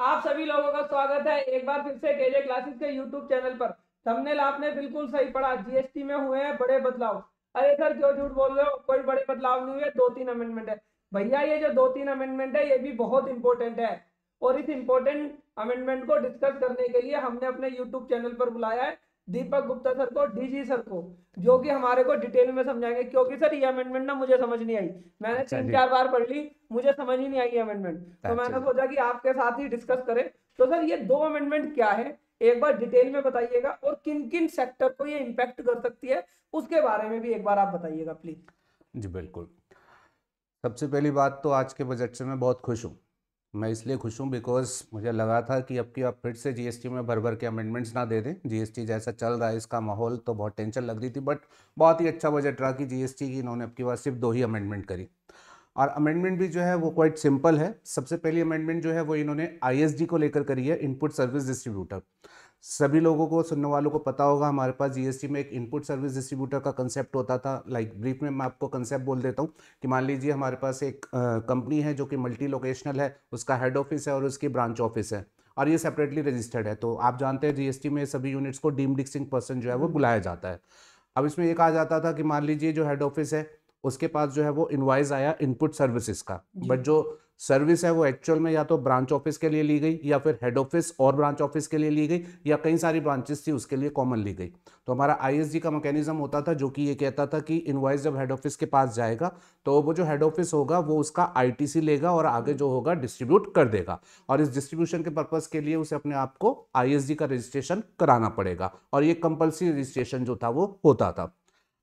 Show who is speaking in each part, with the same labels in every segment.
Speaker 1: आप सभी लोगों का स्वागत है एक बार फिर से केजे क्लासेस के यूट्यूब चैनल पर थंबनेल आपने बिल्कुल सही पढ़ा जीएसटी में हुए हैं बड़े बदलाव अरे सर क्यों झूठ बोल रहे हो कोई बड़े बदलाव नहीं हुए दो तीन अमेंडमेंट है भैया ये जो दो तीन अमेंडमेंट है ये भी बहुत इंपॉर्टेंट है और इस इंपॉर्टेंट अमेंडमेंट को डिस्कस करने के लिए हमने अपने यूट्यूब चैनल पर बुलाया है दीपक गुप्ता सर को डीजी सर को जो कि हमारे को डिटेल में समझाएंगे क्योंकि सर ये अमेंडमेंट ना मुझे समझ नहीं आई मैंने अच्छा तीन चार बार पढ़ ली मुझे समझ ही नहीं आई अमेंडमेंट तो अच्छा मैंने सोचा कि आपके साथ ही डिस्कस करें तो सर ये दो अमेंडमेंट क्या है एक बार डिटेल में बताइएगा और किन किन सेक्टर को ये इम्पेक्ट कर सकती है उसके बारे में भी एक बार आप बताइएगा प्लीज
Speaker 2: जी बिल्कुल सबसे पहली बात तो आज के बजट से मैं बहुत खुश हूँ मैं इसलिए खुश हूँ बिकॉज मुझे लगा था कि अब की आप फिर से जीएसटी में भर भर के अमेंडमेंट्स ना दे दें जीएसटी जैसा चल रहा है इसका माहौल तो बहुत टेंशन लग रही थी बट बहुत ही अच्छा बजट रहा कि जीएसटी की इन्होंने अब की बार सिर्फ दो ही अमेंडमेंट करी और अमेंडमेंट भी जो है वो क्वाइट सिंपल है सबसे पहली अमेंडमेंट जो है वो इन्होंने आई को लेकर करी है इनपुट सर्विस डिस्ट्रीब्यूटर सभी लोगों को सुनने वालों को पता होगा हमारे पास जीएसटी में एक इनपुट सर्विस डिस्ट्रीब्यूटर का कंसेप्ट होता था लाइक like, ब्रीफ में मैं आपको कंसेप्ट बोल देता हूँ कि मान लीजिए हमारे पास एक कंपनी है जो कि मल्टी लोकेशनल है उसका हेड ऑफिस है और उसकी ब्रांच ऑफिस है और ये सेपरेटली रजिस्टर्ड है तो आप जानते हैं जीएसटी में सभी यूनिट्स को डीम डिक्सिंग पर्सन जो है वो बुलाया जाता है अब इसमें एक कहा जाता था कि मान लीजिए जो हेड ऑफिस है उसके पास जो है वो इन्वाइस आया इनपुट सर्विसेज का बट जो सर्विस है वो एक्चुअल में या तो ब्रांच ऑफिस के लिए ली गई या फिर हेड ऑफिस और ब्रांच ऑफिस के लिए ली गई या कई सारी ब्रांचेस थी उसके लिए कॉमन ली गई तो हमारा आईएसजी का मैकेनिज्म होता था जो कि ये कहता था कि इनवाइस जब हेड ऑफिस के पास जाएगा तो वो जो हेड ऑफिस होगा वो उसका आई लेगा और आगे जो होगा डिस्ट्रीब्यूट कर देगा और इस डिस्ट्रीब्यूशन के पर्पज़ के लिए उसे अपने आप को आई का रजिस्ट्रेशन कराना पड़ेगा और ये कंपल्सरी रजिस्ट्रेशन जो था वो होता था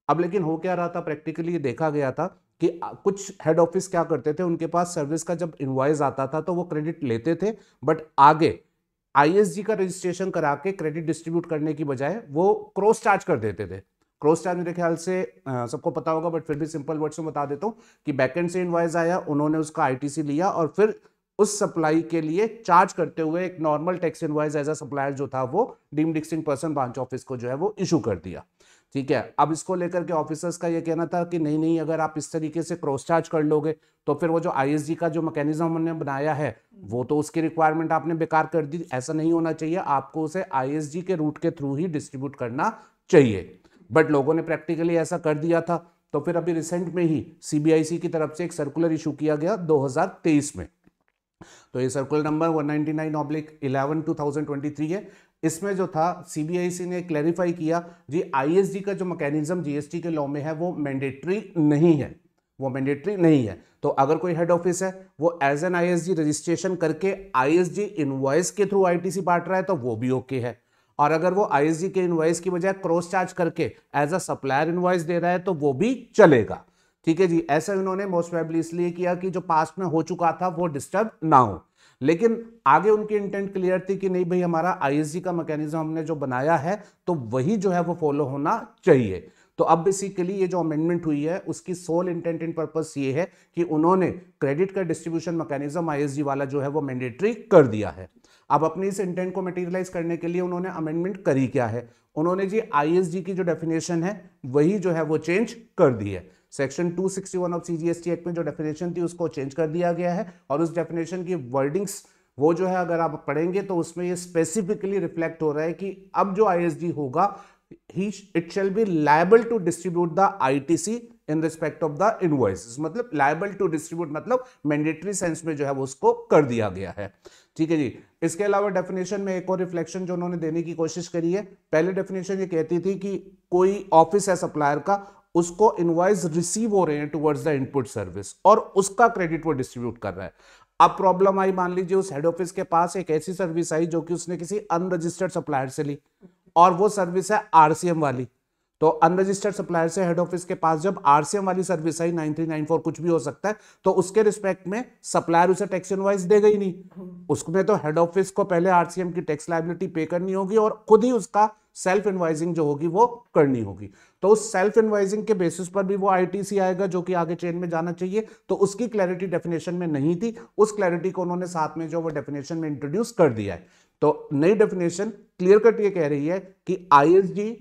Speaker 2: अब लेकिन हो क्या रहा था प्रैक्टिकली देखा गया था कि कुछ हेड ऑफिस क्या करते थे उनके पास सर्विस का जब इन्वाइस आता था तो वो क्रेडिट लेते थे बट आगे आईएसजी का रजिस्ट्रेशन करा के क्रेडिट डिस्ट्रीब्यूट करने की बजाय वो क्रॉस चार्ज कर देते थे क्रॉस चार्ज मेरे ख्याल से सबको पता होगा बट फिर भी सिंपल वर्ड्स में बता देता हूँ कि बैकेंड से इन्वाइस आया उन्होंने उसका आई लिया और फिर उस सप्लाई के लिए चार्ज करते हुए एक normal tax invoice as a supplier जो था वो deemed distinct person branch office को जो है वो इशू कर दिया ठीक है अब इसको लेकर के ऑफिसर्स का ये कहना था कि नहीं नहीं अगर आप इस तरीके से क्रॉस चार्ज कर लोगे तो फिर वो जो आईएसजी का जो मैकेनिज्म हमने बनाया है वो तो उसकी रिक्वायरमेंट आपने बेकार कर दी ऐसा नहीं होना चाहिए आपको उसे आईएसजी के रूट के थ्रू ही डिस्ट्रीब्यूट करना चाहिए बट लोगों ने प्रैक्टिकली ऐसा कर दिया था तो फिर अभी रिसेंट में ही सीबीआईसी की तरफ से एक सर्कुलर इशू किया गया दो में तो ये circular number 199 nine oblique eleven two है इसमें जो था सीबीआईसी ने क्लैरिफाई किया जी आईएसजी का जो मैकेनिज्म जीएसटी के लॉ में है वो मैंडेटरी नहीं है वो मैंडेटरी नहीं है तो अगर कोई हेड ऑफिस है वो एज एन आईएसजी रजिस्ट्रेशन करके आईएसजी इनवॉइस के थ्रू आईटीसी बांट रहा है तो वो भी ओके है और अगर वो आईएसजी के इनवॉइस की बजाय क्रॉस चार्ज करके एज अ सप्लायर इनवॉइस दे रहा है तो वो भी चलेगा ठीक है जी ऐसा इन्होंने मोस्ट प्रोबेबली इसलिए किया कि जो पास्ट में हो चुका था वो डिस्टर्ब ना हो लेकिन आगे उनकी इंटेंट क्लियर थी कि नहीं भाई हमारा आईएसजी का मैकेनिज्म हमने जो बनाया है तो वही जो है वो फॉलो होना चाहिए तो अब बेसिकली ये जो अमेंडमेंट हुई है उसकी सोल इंटेंट इन पर्पस ये है कि उन्होंने क्रेडिट का डिस्ट्रीब्यूशन मैकेनिज्म आईएसजी वाला जो है वो मैंडेटरी कर दिया है अब अपने इस इंटेंट को मटेरियलाइज करने के लिए उन्होंने अमेंडमेंट करी क्या है उन्होंने जी आईएसजी की जो डेफिनेशन है वही जो है वो चेंज कर दी है सेक्शन 261 ऑफ सीजीएसटी एक्ट में जो डेफिनेशन थी उसको चेंज कर दिया गया है और उस डेफिनेशन की वर्डिंग्स वो जो है अगर आप पढ़ेंगे तो उसमें ये स्पेसिफिकली रिफ्लेक्ट हो रहा है कि अब जो आईएसडी होगा ही it shall be liable to distribute the ITC in respect of the invoice मतलब लाइबल टू डिस्ट्रीब्यूट मतलब मैंडेटरी सेंस में जो है वो उसको कर दिया गया है ठीक है जी इसके अलावा डेफिनेशन में एक और रिफ्लेक्शन जो उन्होंने देने की कोशिश करी है पहले डेफिनेशन ये कहती थी कि कोई ऑफिस है सप्लायर का उसको इनवाइस रिसीव हो रहे हैं टुवर्ड्स द इनपुट सर्विस और उसका क्रेडिट वो डिस्ट्रीब्यूट कर रहा है अब प्रॉब्लम आई मान लीजिए उस हेड ऑफिस के पास एक ऐसी सर्विस आई जो कि उसने किसी अनरजिस्टर्ड सप्लायर से ली और वो सर्विस है आरसीएम वाली तो अनरजिस्टर्ड सप्लायर से हेड ऑफिस के पास जब आरसीएम वाली सर्विस आई 9394 कुछ भी हो सकता है तो उसके रिस्पेक्ट में सप्लायर उसे टैक्स इनवाइस दे गई नहीं उसमें तो हेड ऑफिस को पहले आरसीएम की टैक्स लाइबिलिटी पे करनी होगी और खुद ही उसका सेल्फ इनवॉइसिंग जो होगी वो करनी होगी तो उस सेल्फ इन्वाइजिंग के बेसिस पर भी वो आईटीसी आएगा जो कि आगे चेन में जाना चाहिए तो उसकी क्लैरिटी डेफिनेशन में नहीं थी उस क्लैरिटी को उन्होंने साथ में जो वो डेफिनेशन में इंट्रोड्यूस कर दिया है तो नई डेफिनेशन क्लियर कट ये कह रही है कि आई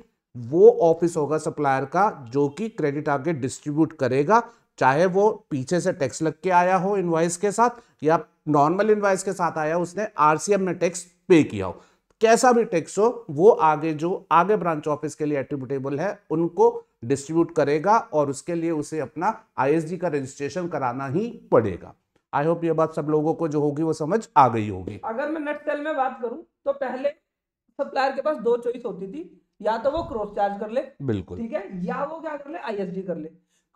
Speaker 2: वो ऑफिस होगा सप्लायर का जो कि क्रेडिट आगे डिस्ट्रीब्यूट करेगा चाहे वो पीछे से टैक्स लग के आया हो इनवाइस के साथ या नॉर्मल इनवाइस के साथ आया उसने आरसीएम में टैक्स पे किया हो कैसा भी टैक्स हो वो आगे जो आगे ब्रांच ऑफिस के लिए एट्रीब्यूटेबल है उनको डिस्ट्रीब्यूट करेगा और उसके लिए उसे अपना आईएसडी का रजिस्ट्रेशन कराना ही पड़ेगा आई होप ये बात सब लोगों को जो होगी वो समझ आ गई
Speaker 1: होगी अगर मैं नेट सेल में बात करूं तो पहले सप्लायर के पास दो चॉइस होती थी या तो वो क्रॉस चार्ज कर ले बिल्कुल ठीक है या वो क्या कर ले आईएसडी कर ले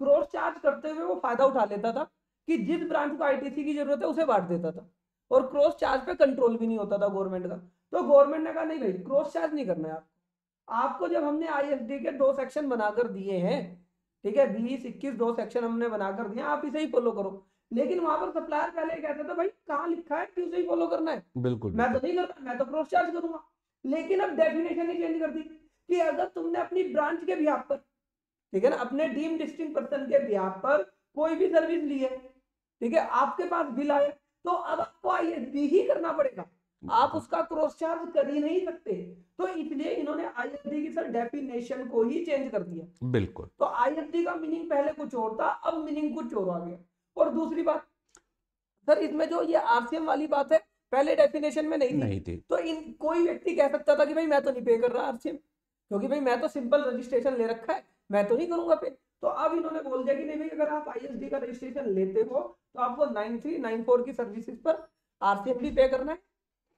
Speaker 1: क्रॉस चार्ज करते हुए वो फायदा उठा लेता था कि जिस ब्रांच को आईटीसी की जरूरत है उसे बांट देता था और क्रॉस चार्ज पे कंट्रोल भी नहीं होता था गवर्नमेंट का तो गवर्नमेंट ने कहा नहीं भाई क्रॉस चार्ज नहीं करना है आप आपको जब हमने आईएसडी के दो सेक्शन बनाकर दिए हैं ठीक है बीस इक्कीस दो सेक्शन हमने बनाकर दिए आप इसे ही फॉलो करो लेकिन वहां पर सप्लायर पहले कहते थे भाई कहाँ लिखा है उसे ही फॉलो करना है बिल्कुल मैं तो नहीं करता मैं तो क्रॉस चार्ज करूंगा लेकिन अब डेफिनेशन ही चेंज कर दी कि अगर तुमने अपनी ब्रांच के बिहार पर ठीक है ना अपने डीम डिस्टिंग पर्सन के बिहार पर कोई भी सर्विस ली है ठीक है आपके पास बिल आया तो अब आपको आईएसबी ही करना पड़ेगा आप हाँ। उसका क्रॉस चार्ज कर ही नहीं सकते तो इसलिए इन्होंने आईएसडी की सर डेफिनेशन को ही चेंज कर दिया बिल्कुल तो आईएसडी का मीनिंग पहले कुछ और था अब मीनिंग कुछ और आ गया और दूसरी बात सर इसमें जो ये आरसीएम वाली बात है पहले डेफिनेशन में नहीं, नहीं थी तो इन कोई व्यक्ति कह सकता था कि भाई मैं तो नहीं पे कर रहा आरसीएम क्योंकि भाई मैं तो सिंपल रजिस्ट्रेशन ले रखा है मैं तो नहीं करूंगा पे तो अब इन्होंने बोल दिया कि नहीं भाई अगर आप आईएसडी का रजिस्ट्रेशन लेते हो तो आपको 9394 की सर्विसेज पर आरसीएम भी पे करना है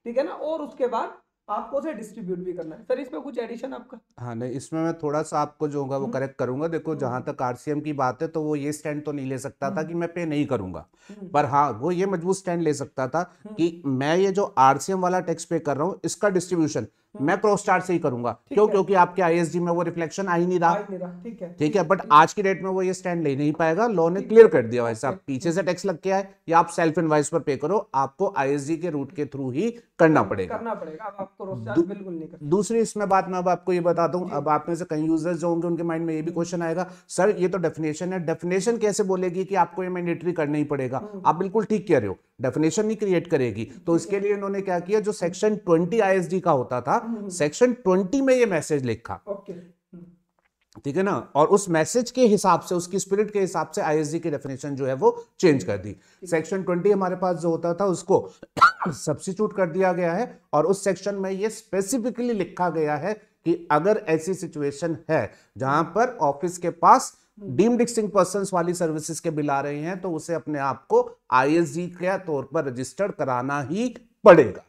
Speaker 1: ठीक है ना और उसके बाद आपको उसे डिस्ट्रीब्यूट भी करना है सर इसमें कुछ एडिशन आपका
Speaker 2: हाँ नहीं इसमें मैं थोड़ा सा आपको जो होगा वो करेक्ट हम्म। करूंगा देखो हम्म। जहां तक आरसीएम की बात है तो वो ये स्टैंड तो नहीं ले सकता था हम्म। कि मैं पे नहीं करूंगा पर हाँ वो ये मजबूत स्टैंड ले सकता था कि मैं ये जो आरसीएम वाला टैक्स पे कर रहा हूँ इसका डिस्ट्रीब्यूशन हाँ। मैं क्रॉस से ही करूंगा क्यों क्योंकि आपके आईएसडी में वो रिफ्लेक्शन आ ही नहीं रहा ठीक है ठीक है बट आज की डेट में वो ये स्टैंड ले नहीं पाएगा लॉ ने क्लियर कर दिया भाई साहब पीछे से टैक्स लग के आए या आप सेल्फ इनवाइस पर पे करो आपको आईएसडी के रूट के थ्रू ही करना पड़ेगा
Speaker 1: करना पड़ेगा आपको बिल्कुल नहीं
Speaker 2: दूसरी इसमें बात मैं अब आपको ये बता दूं अब आप में से कई यूजर्स जो होंगे उनके माइंड में ये भी क्वेश्चन हम्म। आएगा सर ये तो डेफिनेशन है डेफिनेशन कैसे बोलेगी कि आपको ये मैंडेटरी करना ही पड़ेगा हम्म। आप बिल्कुल ठीक कह रहे हो डेफिनेशन नहीं क्रिएट करेगी तो इसके लिए इन्होंने क्या किया जो सेक्शन ट्वेंटी आईएसडी का होता था था हम्म। सेक्शन ट्वेंटी में ये मैसेज लिखा
Speaker 1: हम्म।
Speaker 2: ठीक है ना और उस मैसेज के हिसाब से उसकी स्पिरिट के हिसाब से आईएसजी की डेफिनेशन जो है वो चेंज कर दी सेक्शन ट्वेंटी हमारे पास जो होता था उसको सब्सिट्यूट कर दिया गया है और उस सेक्शन में ये स्पेसिफिकली लिखा गया है कि अगर ऐसी सिचुएशन है जहां पर ऑफिस के पास डीम्ड एक्सिंग पर्सन वाली सर्विसेज के बिल आ रहे हैं तो उसे अपने आप को आईएसजी के तौर पर रजिस्टर्ड कराना ही पड़ेगा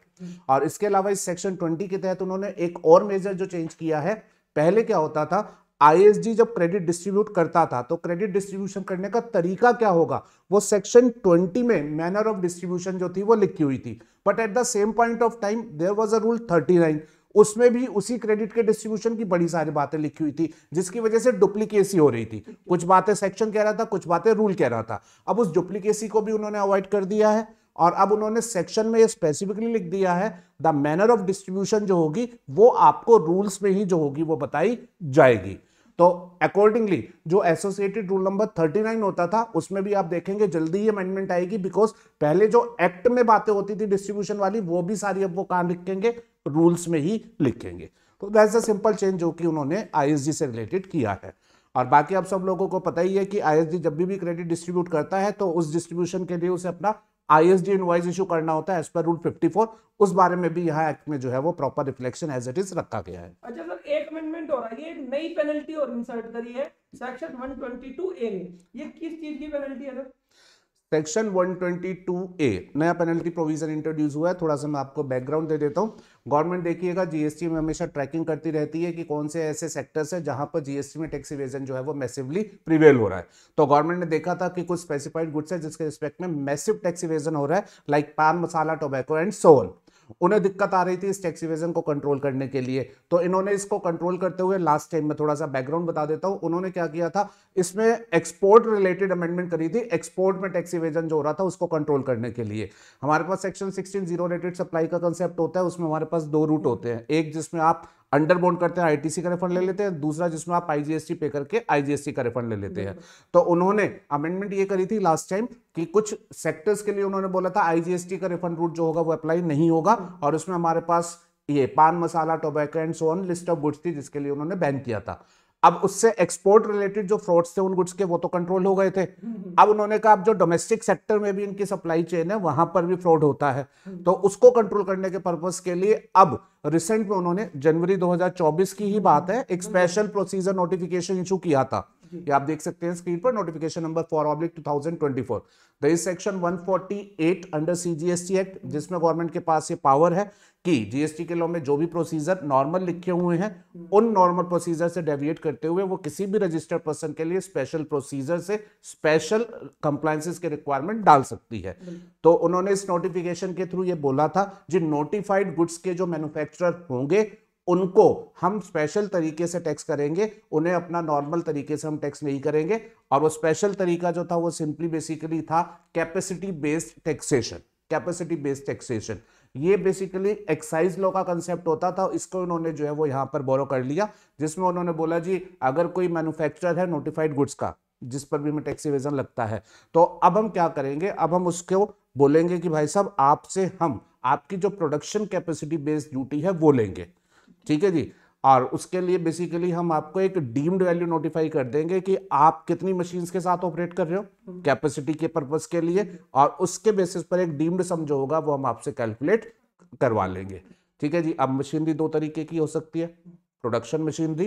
Speaker 2: और इसके अलावा इस सेक्शन ट्वेंटी के तहत उन्होंने एक और मेजर जो चेंज किया है पहले क्या होता था आईएसडी जब क्रेडिट डिस्ट्रीब्यूट करता था तो क्रेडिट डिस्ट्रीब्यूशन करने का तरीका क्या होगा वो सेक्शन 20 में मैनर ऑफ डिस्ट्रीब्यूशन जो थी वो लिखी हुई थी but at the same point of time there was a rule 39 उसमें भी उसी क्रेडिट के डिस्ट्रीब्यूशन की बड़ी सारी बातें लिखी हुई थी जिसकी वजह से डुप्लीकेसी हो रही थी कुछ बातें सेक्शन कह रहा था कुछ बातें रूल कह रहा था अब उस डुप्लीकेसी को भी उन्होंने अवॉइड कर दिया है और अब उन्होंने सेक्शन में ये स्पेसिफिकली लिख दिया है द मैनर ऑफ डिस्ट्रीब्यूशन जो होगी वो आपको रूल्स में ही जो होगी वो बताई जाएगी तो अकॉर्डिंगली जो एसोसिएटेड रूल नंबर 39 होता था उसमें भी आप देखेंगे जल्दी ही अमेंडमेंट आएगी बिकॉज पहले जो एक्ट में बातें होती थी डिस्ट्रीब्यूशन वाली वो भी सारी अब वो कहां लिखेंगे रूल्स में ही लिखेंगे तो दैट्स अ सिंपल चेंज जो कि उन्होंने आईएसजी से रिलेटेड किया है और बाकी आप सब लोगों को पता ही है कि आईएसडी जब भी भी क्रेडिट डिस्ट्रीब्यूट करता है तो उस डिस्ट्रीब्यूशन के लिए उसे अपना आईएसडी इनवॉइस इशू करना होता है एज पर रूल 54 उस बारे में भी यहाँ एक्ट में जो है वो proper reflection as it is रखा गया है
Speaker 1: अच्छा सर एक अमेंडमेंट हो रहा है ये एक नई पेनल्टी और इंसर्ट करी है सेक्शन 122 ए में ये किस चीज की पेनल्टी है सर
Speaker 2: सेक्शन 122 ए नया पेनल्टी प्रोविजन इंट्रोड्यूस हुआ है थोड़ा सा मैं आपको बैकग्राउंड दे देता हूँ गवर्नमेंट देखिएगा जीएसटी में हमेशा ट्रैकिंग करती रहती है कि कौन से ऐसे सेक्टर्स हैं जहां पर जीएसटी में टैक्स इवेजन जो है वो मैसिवली प्रिवेल हो रहा है तो गवर्नमेंट ने देखा था कि कुछ स्पेसिफाइड गुड्स है जिसके रिस्पेक्ट में मैसिव टैक्स इवेजन हो रहा है लाइक पान मसाला टोबैको एंड सोन उन्हें दिक्कत आ रही थी इस टैक्स इवेजन को कंट्रोल करने के लिए तो इन्होंने इसको कंट्रोल करते हुए लास्ट टाइम में थोड़ा सा बैकग्राउंड बता देता हूं उन्होंने क्या किया था इसमें एक्सपोर्ट रिलेटेड अमेंडमेंट करी थी एक्सपोर्ट में टैक्स इवेजन जो हो रहा था उसको कंट्रोल करने के लिए हमारे पास section sixteen zero rated supply का कंसेप्ट होता है उसमें हमारे पास दो रूट होते हैं एक जिसमें आप अंडर बॉन्ड करते हैं आईटीसी का रिफंड ले लेते हैं दूसरा जिसमें आप आईजीएसटी पे करके आईजीएसटी का रिफंड ले लेते हैं तो उन्होंने अमेंडमेंट ये करी थी लास्ट टाइम कि कुछ सेक्टर्स के लिए उन्होंने बोला था आईजीएसटी का रिफंड रूट जो होगा वो अप्लाई नहीं होगा और उसमें हमारे पास ये pan masala tobacco and some list of goods थी जिसके लिए उन्होंने बैन किया था अब उससे एक्सपोर्ट रिलेटेड जो फ्रॉड्स थे उन गुड्स के वो तो कंट्रोल हो गए थे अब उन्होंने कहा अब जो डोमेस्टिक सेक्टर में भी इनकी सप्लाई चेन है वहां पर भी फ्रॉड होता है हम्म। तो उसको कंट्रोल करने के पर्पज के लिए अब रिसेंट में उन्होंने जनवरी 2024 की ही बात है एक स्पेशल प्रोसीजर नोटिफिकेशन इशू किया था ये आप देख सकते हैं स्क्रीन पर notification number four oblique two thousand twenty four the is section one forty eight under C G S T act जिसमें गवर्नमेंट के पास ये पावर है कि जीएसटी के लॉ में जो भी प्रोसीजर नॉर्मल लिखे हुए हैं उन नॉर्मल प्रोसीजर से डेविएट करते हुए वो किसी भी रजिस्टर्ड पर्सन के लिए स्पेशल प्रोसीजर से स्पेशल कंप्लायंसेस के रिक्वायरमेंट डाल सकती है तो उन्होंने इस नोटिफिकेशन के थ्रू ये बोला था जिन नोटिफाइड गुड्स के जो मैन्युफैक्चरर होंगे उनको हम स्पेशल तरीके से टैक्स करेंगे उन्हें अपना नॉर्मल तरीके से हम टैक्स नहीं करेंगे और वो स्पेशल तरीका जो था वो सिंपली बेसिकली था capacity based taxation capacity based taxation ये बेसिकली एक्साइज लॉ का कंसेप्ट होता था इसको उन्होंने जो है वो यहाँ पर बोरो कर लिया जिसमें उन्होंने बोला जी अगर कोई मैन्युफैक्चरर है नोटिफाइड गुड्स का जिस पर भी हमें टैक्स इवेजन लगता है तो अब हम क्या करेंगे अब हम उसको बोलेंगे कि भाई साहब आपसे हम आपकी जो प्रोडक्शन कैपेसिटी बेस्ड ड्यूटी है वो लेंगे ठीक है जी और उसके लिए बेसिकली हम आपको एक डीम्ड वैल्यू नोटिफाई कर देंगे कि आप कितनी मशीन्स के साथ ऑपरेट कर रहे हो कैपेसिटी हम्म। के पर्पस के लिए और उसके बेसिस पर एक डीम्ड समझो होगा वो हम आपसे कैलकुलेट करवा लेंगे ठीक है जी अब मशीनरी दो तरीके की हो सकती है production machinery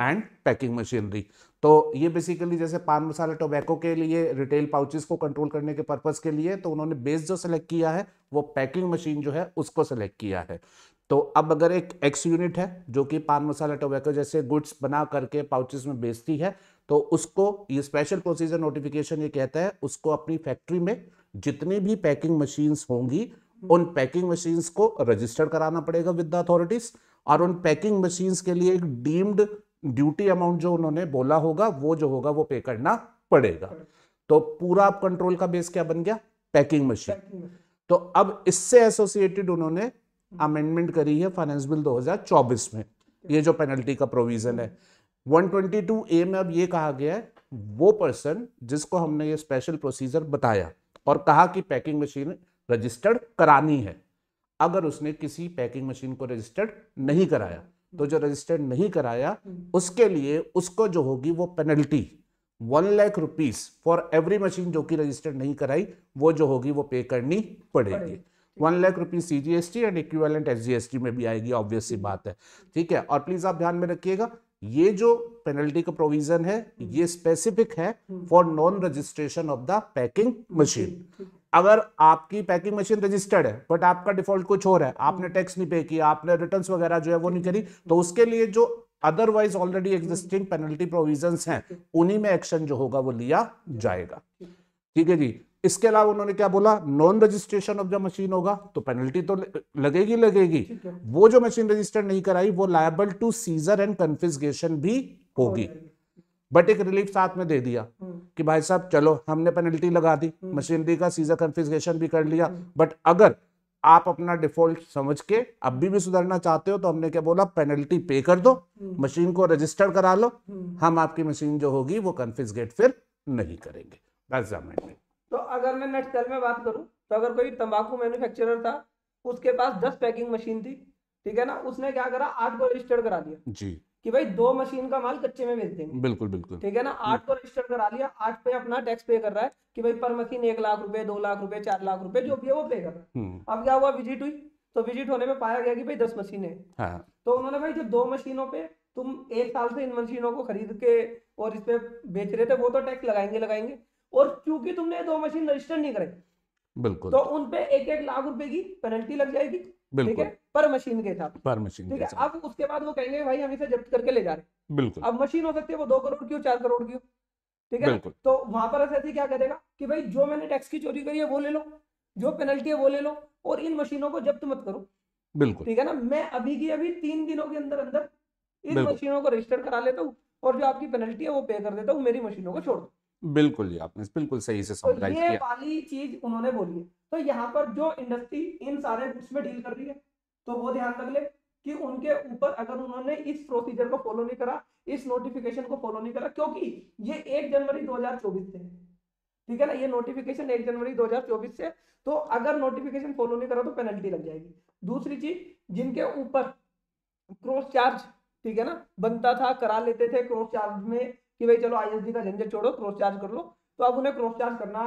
Speaker 2: and packing machinery तो ये बेसिकली जैसे पान मसाला टोबैको के लिए रिटेल पाउचेस को कंट्रोल करने के पर्पज़ के लिए तो उन्होंने बेस जो सेलेक्ट किया है वो पैकिंग मशीन जो है उसको सेलेक्ट किया है तो अब अगर एक एक्स यूनिट है जो कि पान मसाला टोबैको जैसे गुड्स बना करके पाउचेस में बेचती है तो उसको ये स्पेशल प्रोसीजर नोटिफिकेशन ये कहता है उसको अपनी फैक्ट्री में जितनी भी पैकिंग मशीन्स होंगी उन पैकिंग मशीन्स को रजिस्टर कराना पड़ेगा विद द अथॉरिटीज और उन पैकिंग मशीन्स के लिए एक डीम्ड ड्यूटी अमाउंट जो उन्होंने बोला होगा वो जो होगा वो पे करना पड़ेगा तो पूरा आप कंट्रोल का बेस क्या बन गया पैकिंग मशीन तो अब इससे एसोसिएटेड उन्होंने अमेंडमेंट करी है फाइनेंस बिल 2024 में ये जो पेनल्टी का प्रोविजन है 122 ए में अब ये कहा गया है वो पर्सन जिसको हमने ये स्पेशल प्रोसीजर बताया और कहा कि पैकिंग मशीन रजिस्टर्ड करानी है अगर उसने किसी पैकिंग मशीन को रजिस्टर्ड नहीं कराया तो जो रजिस्टर्ड नहीं कराया उसके लिए उसको जो होगी वो penalty one lakh rupees for every machine जो कि रजिस्टर्ड नहीं कराई वो जो होगी वो पे करनी पड़ेगी one lakh rupees C G S T and equivalent S G S T में भी आएगी ऑब्वियस सी बात है ठीक है और प्लीज आप ध्यान में रखिएगा ये जो पेनल्टी का प्रोविजन है ये स्पेसिफिक है for non registration of the packing machine अगर आपकी पैकिंग मशीन रजिस्टर्ड है बट आपका डिफॉल्ट कुछ और है आपने टैक्स नहीं पे किया आपने रिटर्न वगैरह जो है वो नहीं करी तो उसके लिए जो otherwise already existing penalty provision हैं उन्हीं में एक्शन जो होगा वो लिया जाएगा ठीक है जी इसके अलावा उन्होंने क्या बोला non registration of the machine होगा तो पेनल्टी तो लगेगी लगेगी वो जो मशीन रजिस्टर नहीं कराई वो liable to seizure and confiscation भी होगी बट एक रिलीफ साथ में दे दिया हम्म। कि भाई साहब चलो हमने पेनल्टी लगा दी मशीनरी हम्म। का सीजर कन्फिजगेशन भी कर लिया बट हम्म। अगर आप अपना डिफॉल्ट समझ के अब भी, भी सुधरना चाहते हो तो हमने क्या बोला पेनल्टी पे कर दो मशीन को रजिस्टर करा लो हम आपकी मशीन जो होगी वो कन्फिजगेट फिर नहीं करेंगे
Speaker 1: तो अगर मैं नेट सेल में बात करूं तो अगर कोई तंबाकू मैन्युफैक्चरर था उसके पास दस पैकिंग मशीन थी ठीक है ना उसने क्या करा आठ को रजिस्टर्ड करा दिया जी कि भाई दो मशीन का माल कच्चे में बेच देंगे
Speaker 2: बिल्कुल बिल्कुल ठीक
Speaker 1: है ना आठ को रजिस्टर करा लिया आठ पे अपना टैक्स पे कर रहा है कि भाई पर मशीन एक लाख रुपए दो लाख रुपए चार लाख रुपए जो भी है वो पे कर रहा है हम्म। अब क्या हुआ विजिट हुई तो विजिट होने में पाया गया कि भाई दस मशीन है हाँ। तो उन्होंने भाई जो दो मशीनों पे तुम एक साल से इन मशीनों को खरीद के और इस पे बेच रहे थे वो तो टैक्स लगाएंगे लगाएंगे और क्योंकि तुमने दो मशीन रजिस्टर नहीं करे बिल्कुल तो उनपे एक एक लाख रुपए की पेनल्टी लग जाएगी ठीक है पर मशीन के हिसाब
Speaker 2: पर मशीन ठीक है
Speaker 1: अब उसके बाद वो कहेंगे भाई हम इसे जब्त करके ले जा रहे हैं बिल्कुल अब मशीन हो सकती है वो दो करोड़ की हो चार करोड़ की हो ठीक है तो वहां पर ऐसे क्या करेगा कि भाई जो मैंने टैक्स की चोरी करी है वो ले लो जो पेनल्टी है वो ले लो और इन मशीनों को जब्त मत करो बिल्कुल ठीक है ना मैं अभी की अभी तीन दिनों के अंदर अंदर इन मशीनों को रजिस्टर करा लेता हूँ और जो आपकी पेनल्टी है वो पे कर देता हूँ मेरी मशीनों को छोड़ दो
Speaker 2: बिल्कुल जी आपने बिल्कुल सही से समझा तो ये किया
Speaker 1: वाली चीज उन्होंने बोली है तो यहाँ पर जो इंडस्ट्री इन सारे में डील कर रही है तो वो ध्यान रख ले कि उनके ऊपर अगर उन्होंने इस प्रोसीजर को फॉलो नहीं करा इस नोटिफिकेशन को फॉलो नहीं करा क्योंकि ये एक जनवरी 2024 से ठीक है ना ये नोटिफिकेशन एक जनवरी 2024 से तो अगर नोटिफिकेशन फॉलो नहीं करा तो पेनल्टी लग जाएगी दूसरी चीज जिनके ऊपर क्रॉस चार्ज ठीक है ना बनता था करा लेते थे क्रॉस चार्ज में कि भाई चलो आईएसडी का झंझट छोड़ो क्रॉस चार्ज कर लो तो अब उन्हें क्रॉस चार्ज करना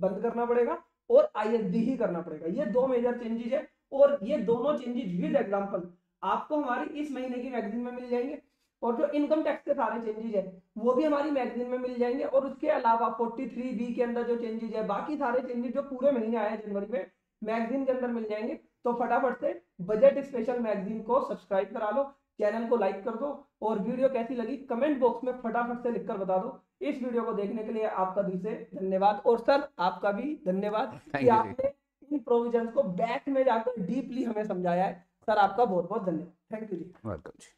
Speaker 1: बंद करना पड़ेगा और आईएसडी ही करना पड़ेगा ये दो मेजर चेंजेस है और ये दोनों चेंजेज विद एग्जाम्पल आपको हमारी इस महीने की मैगजीन में मिल जाएंगे और जो इनकम टैक्स के सारे चेंजेज है वो भी हमारी मैगजीन में मिल जाएंगे और उसके अलावा 43 बी के अंदर जो चेंजेज है बाकी सारे चेंजेज जो पूरे महीने आए जनवरी में मैगजीन के अंदर मिल जाएंगे तो फटाफट से बजट स्पेशल मैगजीन को सब्सक्राइब करा लो चैनल को लाइक कर दो और वीडियो कैसी लगी कमेंट बॉक्स में फटाफट से लिखकर बता दो इस वीडियो को देखने के लिए आपका दिल से धन्यवाद और सर आपका भी धन्यवाद कि आपने इन प्रोविजन को बैक में जाकर डीपली हमें समझाया है सर आपका बहुत बहुत धन्यवाद थैंक यू जी वेलकम जी